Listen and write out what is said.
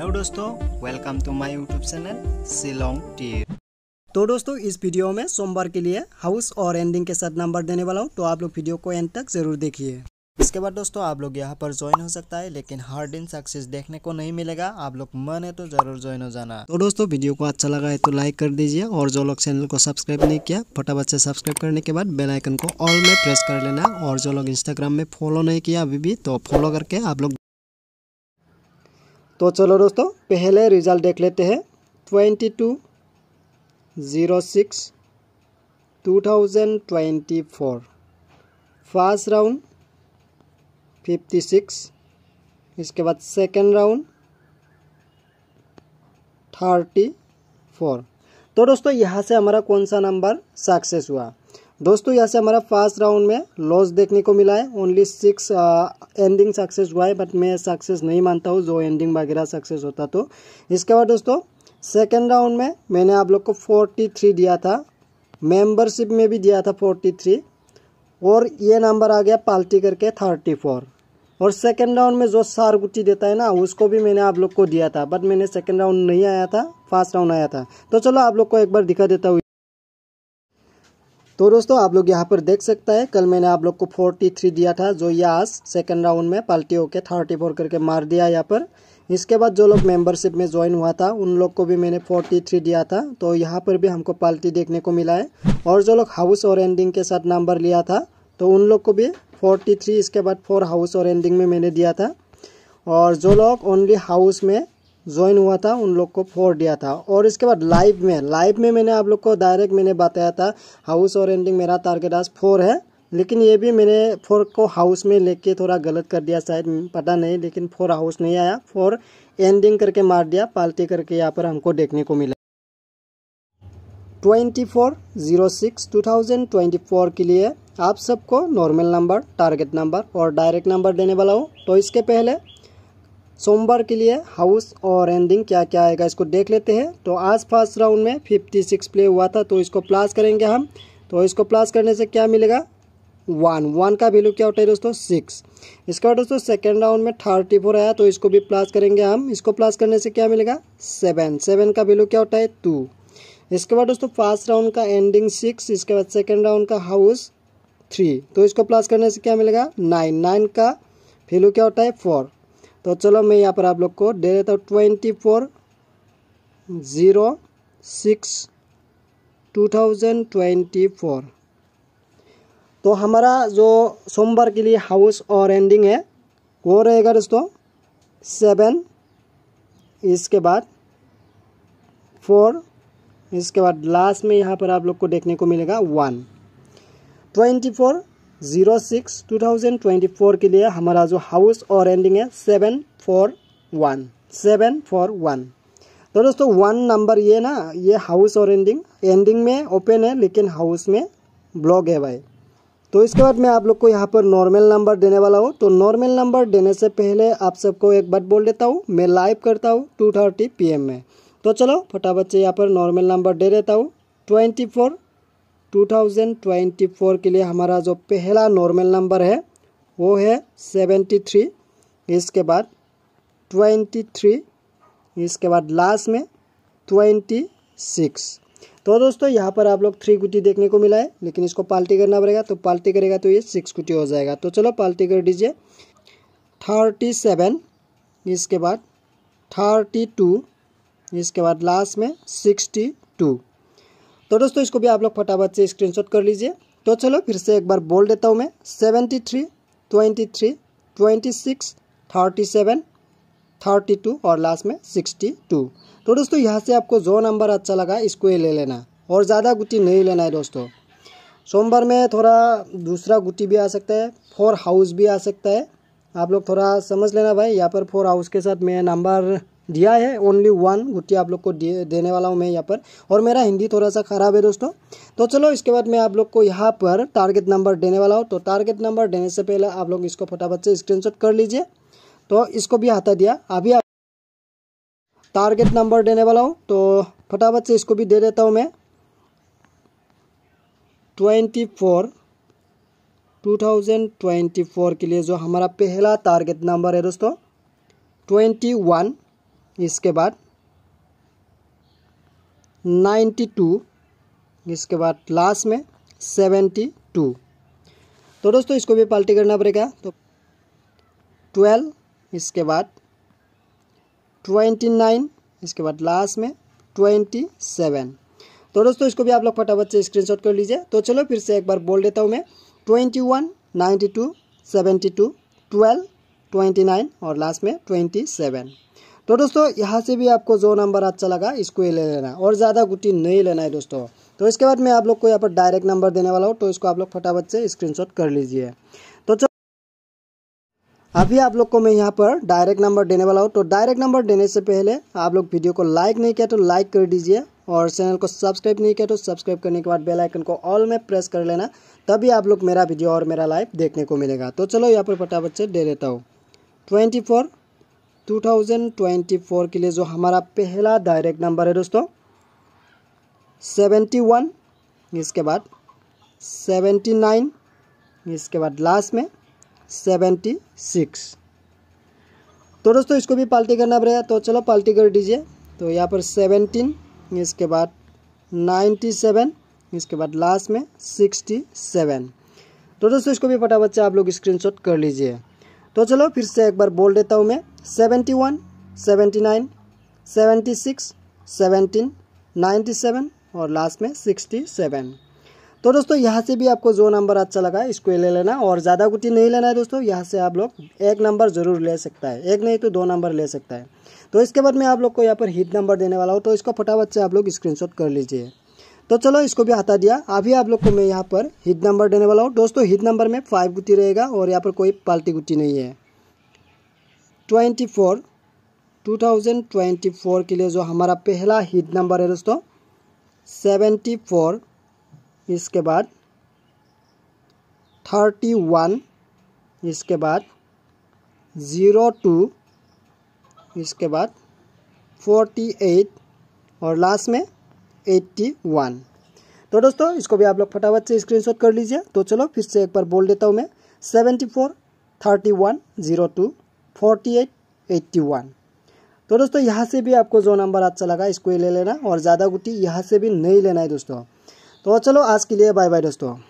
hello दोस्तों welcome to my YouTube channel Shillong टीप तो दोस्तों इस वीडियो में सोमवार के लिए हाउस और एंडिंग के साथ नंबर देने वाला हूँ तो आप लोग वीडियो को एंड तक जरूर देखिए इसके बाद दोस्तों आप लोग यहाँ पर ज्वाइन हो सकता है लेकिन हर दिन सक्सेस देखने को नहीं मिलेगा आप लोग मन है तो जरूर ज्वाइन हो जाना तो दोस्तों वीडियो को अच्छा लगा है तो लाइक कर दीजिए और जो लोग चैनल को सब्सक्राइब नहीं किया फटाफट से सब्सक्राइब करने के बाद बेल आइकन को ऑल में प्रेस कर लेना और जो लोग इंस्टाग्राम में फॉलो नहीं किया अभी भी तो फॉलो करके आप लोग तो चलो दोस्तों पहले रिज़ल्ट देख लेते हैं twenty two zero six two thousand twenty four first round fifty six इसके बाद सेकेंड राउंड थर्टी फोर तो दोस्तों यहाँ से हमारा कौन सा नंबर सक्सेस हुआ दोस्तों यहाँ से हमारा फर्स्ट राउंड में लॉस देखने को मिला है ओनली सिक्स एंडिंग सक्सेस हुआ है बट मैं सक्सेस नहीं मानता हूँ जो एंडिंग वगैरह सक्सेस होता तो इसके बाद दोस्तों सेकेंड राउंड में मैंने आप लोग को फोर्टी थ्री दिया था मेंबरशिप में भी दिया था फोर्टी थ्री और ये नंबर आ गया पाल्टी करके थर्टी फोर और सेकेंड राउंड में जो सार गुट्टी देता है ना उसको भी मैंने आप लोग को दिया था बट मैंने सेकेंड राउंड नहीं आया था फर्स्ट राउंड आया था तो चलो आप लोग को एक बार दिखा देता हूँ तो दोस्तों आप लोग यहाँ पर देख सकता है कल मैंने आप लोग को 43 दिया था जो ये आज सेकेंड राउंड में पाल्टी होकर थर्टी फोर करके मार दिया यहाँ पर इसके बाद जो लोग मेंबरशिप में ज्वाइन हुआ था उन लोग को भी मैंने 43 दिया था तो यहाँ पर भी हमको पाल्टी देखने को मिला है और जो लोग हाउस और एंडिंग के साथ नंबर लिया था तो उन लोग को भी थ्री इसके बाद फोर हाउस और एंडिंग में मैंने दिया था और जो लोग ओनली हाउस में ज्वाइन हुआ था उन लोग को फोर दिया था और इसके बाद लाइव में लाइव में मैंने आप लोग को डायरेक्ट मैंने बताया था हाउस और एंडिंग मेरा टारगेट आज फोर है लेकिन ये भी मैंने फोर को हाउस में लेके थोड़ा गलत कर दिया शायद पता नहीं लेकिन फोर हाउस नहीं आया फोर एंडिंग करके मार दिया पाल्टी करके यहाँ पर हमको देखने को मिला twenty four zero six two thousand twenty four के लिए आप सबको नॉर्मल नंबर टारगेट नंबर और डायरेक्ट नंबर देने वाला हूँ तो इसके पहले सोमवार के लिए हाउस और एंडिंग क्या क्या आएगा इसको देख लेते हैं तो आज फर्स्ट राउंड में 56 प्ले हुआ था तो इसको प्लस करेंगे हम तो इसको प्लस करने से क्या मिलेगा वन वन का वैल्यू क्या होता है दोस्तों सिक्स इसके बाद दोस्तों सेकेंड राउंड में थर्टी फोर आया तो इसको भी प्लस करेंगे हम इसको प्लस करने से क्या मिलेगा सेवन सेवन का वैल्यू क्या होता है टू इसके बाद दोस्तों फर्स्ट राउंड का एंडिंग सिक्स इसके बाद सेकेंड राउंड का हाउस थ्री तो इसको प्लस करने से क्या मिलेगा नाइन नाइन का वैल्यू क्या होता है फोर तो चलो मैं यहाँ पर आप लोग को दे देता हूँ twenty four zero six two thousand twenty four तो हमारा जो सोमवार के लिए हाउस और एंडिंग है वो रहेगा दोस्तों सेवन इसके बाद फोर इसके बाद लास्ट में यहाँ पर आप लोग को देखने को मिलेगा one twenty four zero six two thousand twenty four के लिए हमारा जो हाउस और एंडिंग है seven four one seven four one तो दोस्तों वन नंबर ये ना ये हाउस और एंडिंग एंडिंग में ओपन है लेकिन हाउस में ब्लॉक है भाई तो इसके बाद मैं आप लोग को यहाँ पर नॉर्मल नंबर देने वाला हूँ तो नॉर्मल नंबर देने से पहले आप सबको एक बात बोल देता हूँ मैं लाइव करता हूँ टू थर्टी पी में तो चलो फटाफट से यहाँ पर नॉर्मल नंबर दे देता हूँ ट्वेंटी फोर 2024 के लिए हमारा जो पहला नॉर्मल नंबर है वो है 73 इसके बाद 23 इसके बाद लास्ट में 26 तो दोस्तों यहाँ पर आप लोग थ्री गुटी देखने को मिला है लेकिन इसको पाल्टी करना पड़ेगा तो पाल्टी करेगा तो ये सिक्स गुटी हो जाएगा तो चलो पाल्टी कर दीजिए थर्टी सेवन इसके बाद थर्टी टू इसके बाद लास्ट में सिक्सटी टू तो दोस्तों इसको भी आप लोग फटाफट से स्क्रीन कर लीजिए तो चलो फिर से एक बार बोल देता हूँ मैं seventy three twenty three twenty six thirty seven thirty two और लास्ट में सिक्सटी टू तो दोस्तों यहाँ से आपको जो नंबर अच्छा लगा इसको ये ले लेना और ज़्यादा गुटी नहीं लेना है दोस्तों सोमवार में थोड़ा दूसरा गुटी भी आ सकता है फोर हाउस भी आ सकता है आप लोग थोड़ा समझ लेना भाई यहाँ पर फोर हाउस के साथ मैं नंबर दिया है ओनली वन गुटिया आप लोग को देने वाला हूँ मैं यहाँ पर और मेरा हिंदी थोड़ा सा ख़राब है दोस्तों तो चलो इसके बाद मैं आप लोग को यहाँ पर टारगेट नंबर देने वाला हूँ तो टारगेट नंबर देने से पहले आप लोग इसको फटाफट से स्क्रीन कर लीजिए तो इसको भी हटा दिया अभी आप टारगेट नंबर देने वाला हूँ तो फटाफट से इसको भी दे देता हूँ मैं ट्वेंटी फोर 2024 के लिए जो हमारा पहला टारगेट नंबर है दोस्तों 21 इसके बाद नाइन्टी टू इसके बाद लास्ट में सेवेंटी टू तो दोस्तों इसको भी पाल्टी करना पड़ेगा तो ट्वेल्व इसके बाद ट्वेंटी नाइन इसके बाद लास्ट में ट्वेंटी सेवन तो दोस्तों इसको भी आप लोग फटाफट से स्क्रीनशॉट कर लीजिए तो चलो फिर से एक बार बोल देता हूँ मैं twenty one ninety two seventy two twelve twenty nine और लास्ट में ट्वेंटी सेवन तो दोस्तों यहाँ से भी आपको जो नंबर अच्छा लगा इसको ये ले लेना और ज़्यादा गुटी नहीं लेना है दोस्तों तो इसके बाद मैं आप लोग को यहाँ पर डायरेक्ट नंबर देने वाला हूँ तो इसको आप लोग फटाफट से स्क्रीनशॉट कर लीजिए तो अभी आप लोग को मैं यहाँ पर डायरेक्ट नंबर देने वाला हूँ तो डायरेक्ट नंबर देने से पहले आप लोग वीडियो को लाइक नहीं किया तो लाइक कर दीजिए और चैनल को सब्सक्राइब नहीं किया तो सब्सक्राइब करने के बाद बेल आइकन को ऑल में प्रेस कर लेना तभी आप लोग मेरा वीडियो और मेरा लाइव देखने को मिलेगा तो चलो यहाँ पर फटाफट से दे देता हूँ ट्वेंटी फोर 2024 के लिए जो हमारा पहला डायरेक्ट नंबर है दोस्तों 71 इसके बाद 79 इसके बाद लास्ट में 76 तो दोस्तों इसको भी पाल्टी करना पड़ेगा तो चलो पाल्टी कर दीजिए तो यहाँ पर 17 इसके बाद 97 इसके बाद लास्ट में 67 तो दोस्तों इसको भी फटाफट से आप लोग स्क्रीनशॉट कर लीजिए तो चलो फिर से एक बार बोल देता हूँ मैं seventy one seventy nine seventy six seventeen ninety seven और लास्ट में सिक्सटी सेवन तो दोस्तों यहाँ से भी आपको जो नंबर अच्छा लगा इसको ले लेना और ज़्यादा गुटी नहीं लेना है दोस्तों यहाँ से आप लोग एक नंबर ज़रूर ले सकता है एक नहीं तो दो नंबर ले सकता है तो इसके बाद मैं आप लोग को यहाँ पर हिट नंबर देने वाला हूँ तो इसको फटाफट से आप लोग स्क्रीनशॉट कर लीजिए तो चलो इसको भी हटा दिया अभी आप लोग को मैं यहाँ पर हिट नंबर देने वाला हूँ दोस्तों हिट नंबर में फाइव गुटी रहेगा और यहाँ पर कोई पाल्टी गुटी नहीं है twenty four two thousand twenty four के लिए जो हमारा पहला हिट नंबर है दोस्तों सेवेंटी फोर इसके बाद थर्टी वन इसके बाद ज़ीरो टू इसके बाद फोर्टी एट और लास्ट में 81 तो दोस्तों इसको भी आप लोग फटाफट से स्क्रीनशॉट कर लीजिए तो चलो फिर से एक बार बोल देता हूँ मैं seventy four thirty one zero two forty eight eighty one तो दोस्तों यहाँ से भी आपको जो नंबर अच्छा लगा इसको ले लेना और ज़्यादा गुटी यहाँ से भी नहीं लेना है दोस्तों तो चलो आज के लिए बाय बाय दोस्तों